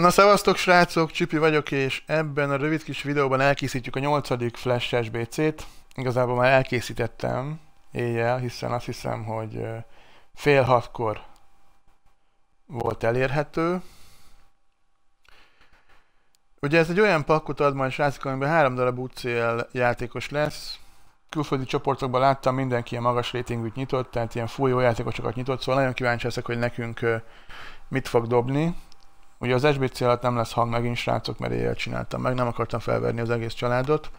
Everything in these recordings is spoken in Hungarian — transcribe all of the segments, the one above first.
Na szevasztok srácok, Csipi vagyok, és ebben a rövid kis videóban elkészítjük a 8. Flash SBC-t. Igazából már elkészítettem éjjel, hiszen azt hiszem, hogy fél hatkor volt elérhető. Ugye ez egy olyan pakkot ad majd srácok, amiben három darab UCL játékos lesz. Külföldi csoportokban láttam, mindenki ilyen magas rétingűt nyitott, tehát ilyen fújó játékosokat nyitott, szóval nagyon kíváncsi leszek, hogy nekünk mit fog dobni. Ugye az SBC alatt nem lesz hang megint, srácok, mert éjjel csináltam meg, nem akartam felverni az egész családot.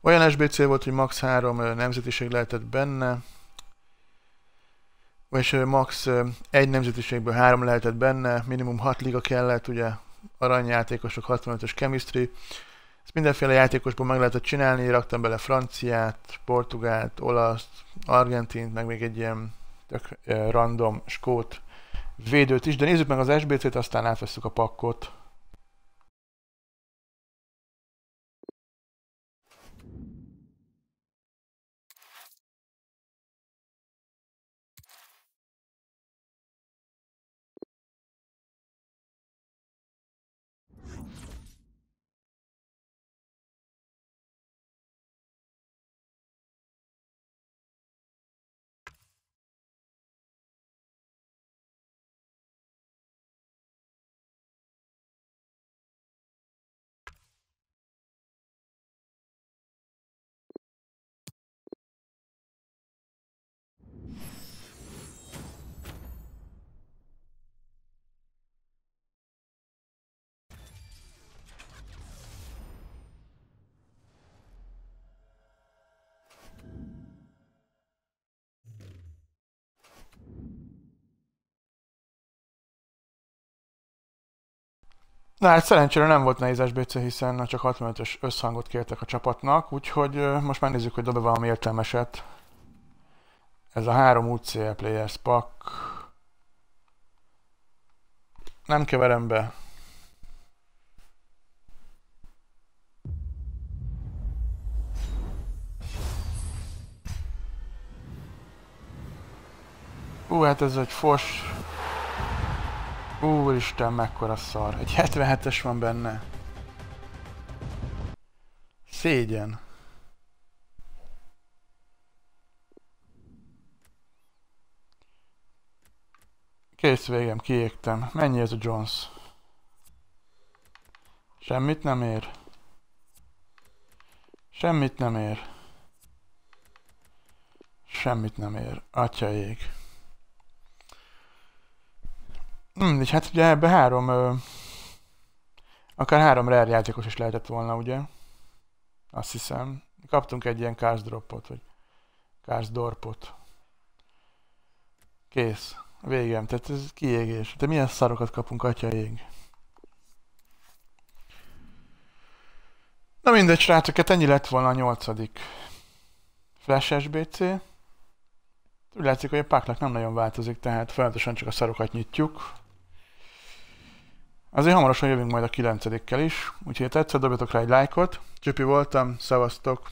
Olyan SBC volt, hogy max. 3 nemzetiség lehetett benne, és max. egy nemzetiségből három lehetett benne, minimum 6 liga kellett, ugye aranyjátékosok, 65-ös chemistry. Ezt mindenféle játékosból meg lehetett csinálni, raktam bele franciát, portugált, olaszt, argentint, meg még egy ilyen tök random skót védőt is, de nézzük meg az SBC-t, aztán átveszük a pakkot. Na hát szerencsére nem volt nehéz SBC, hiszen csak 65-ös összhangot kértek a csapatnak, úgyhogy most már nézzük, hogy dobja valami értelmeset. Ez a három UCL Players Pack. Nem keverem be. Ú, hát ez egy fos Úristen, mekkora szar. Egy 77-es van benne. Szégyen. Kész végem, kiégtem. Mennyi ez a Jones? Semmit nem ér. Semmit nem ér. Semmit nem ér. Atya ég. Mm, és hát ugye ebbe három, ö, akár három rare játékos is lehetett volna, ugye? Azt hiszem. Kaptunk egy ilyen cars dropot, vagy cars dorpot. Kész. Végem. Tehát ez kiégés. Te milyen szarokat kapunk, atyaig? Na mindegy, srácok, hát ennyi lett volna a nyolcadik Flash SBC. Úgy látszik, hogy a páklák nem nagyon változik, tehát folyamatosan csak a szarokat nyitjuk. Azért hamarosan jövünk majd a kilencedikkel is, úgyhogy ha tetszett, dobjatok rá egy lájkot. Csöpi voltam, szevasztok!